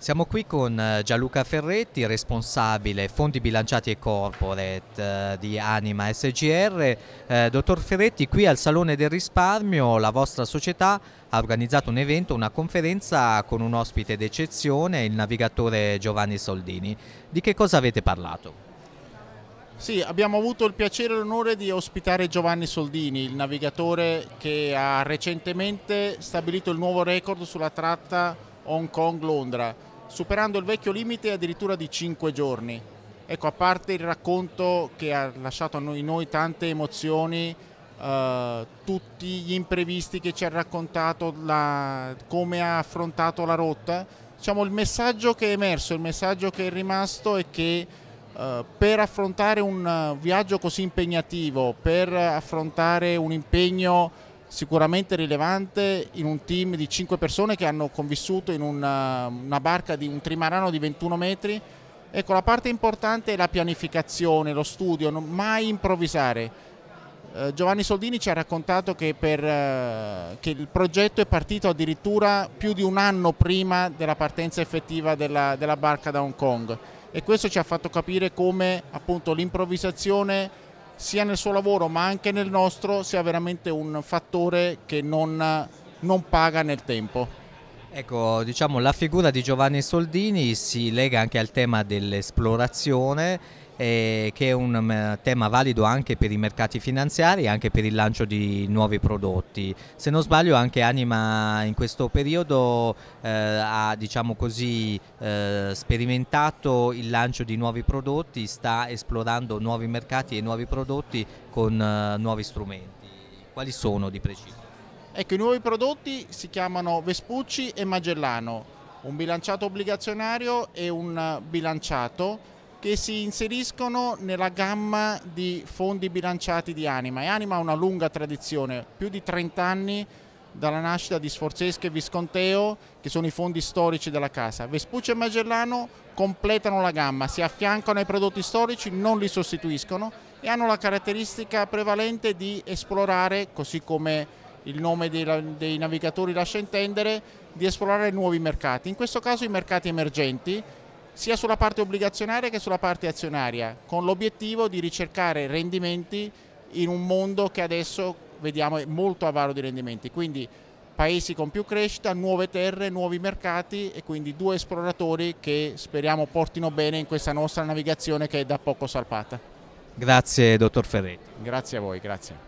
Siamo qui con eh, Gianluca Ferretti, responsabile Fondi Bilanciati e Corporate eh, di Anima SGR. Eh, dottor Ferretti, qui al Salone del Risparmio la vostra società ha organizzato un evento, una conferenza con un ospite d'eccezione, il navigatore Giovanni Soldini. Di che cosa avete parlato? Sì, abbiamo avuto il piacere e l'onore di ospitare Giovanni Soldini, il navigatore che ha recentemente stabilito il nuovo record sulla tratta Hong Kong-Londra, superando il vecchio limite addirittura di 5 giorni. Ecco, a parte il racconto che ha lasciato a noi, noi tante emozioni, eh, tutti gli imprevisti che ci ha raccontato, la, come ha affrontato la rotta, diciamo il messaggio che è emerso, il messaggio che è rimasto è che Uh, per affrontare un viaggio così impegnativo, per affrontare un impegno sicuramente rilevante in un team di 5 persone che hanno convissuto in una, eh, una barca di un trimarano di 21 metri. Ecco, la parte importante è la pianificazione, lo studio, non mai improvvisare. Eh, Giovanni Soldini ci ha raccontato che, per, eh, che, il progetto è partito addirittura più di un anno prima della partenza effettiva della, della barca da Hong Kong e questo ci ha fatto capire come appunto l'improvvisazione sia nel suo lavoro ma anche nel nostro sia veramente un fattore che non, non paga nel tempo. Ecco, diciamo la figura di Giovanni Soldini si lega anche al tema dell'esplorazione eh, che è un mm, tema valido anche per i mercati finanziari e anche per il lancio di nuovi prodotti. Se non sbaglio anche Anima in questo periodo eh, ha diciamo così, eh, sperimentato il lancio di nuovi prodotti, sta esplorando nuovi mercati e nuovi prodotti con eh, nuovi strumenti. Quali sono di preciso? Ecco, i nuovi prodotti si chiamano Vespucci e Magellano, un bilanciato obbligazionario e un bilanciato che si inseriscono nella gamma di fondi bilanciati di Anima. E Anima ha una lunga tradizione, più di 30 anni dalla nascita di Sforzesca e Visconteo, che sono i fondi storici della casa. Vespucci e Magellano completano la gamma, si affiancano ai prodotti storici, non li sostituiscono e hanno la caratteristica prevalente di esplorare, così come il nome dei, dei navigatori lascia intendere, di esplorare nuovi mercati. In questo caso i mercati emergenti, sia sulla parte obbligazionaria che sulla parte azionaria, con l'obiettivo di ricercare rendimenti in un mondo che adesso vediamo è molto avaro di rendimenti. Quindi paesi con più crescita, nuove terre, nuovi mercati e quindi due esploratori che speriamo portino bene in questa nostra navigazione che è da poco salpata. Grazie dottor Ferretti. Grazie a voi, grazie.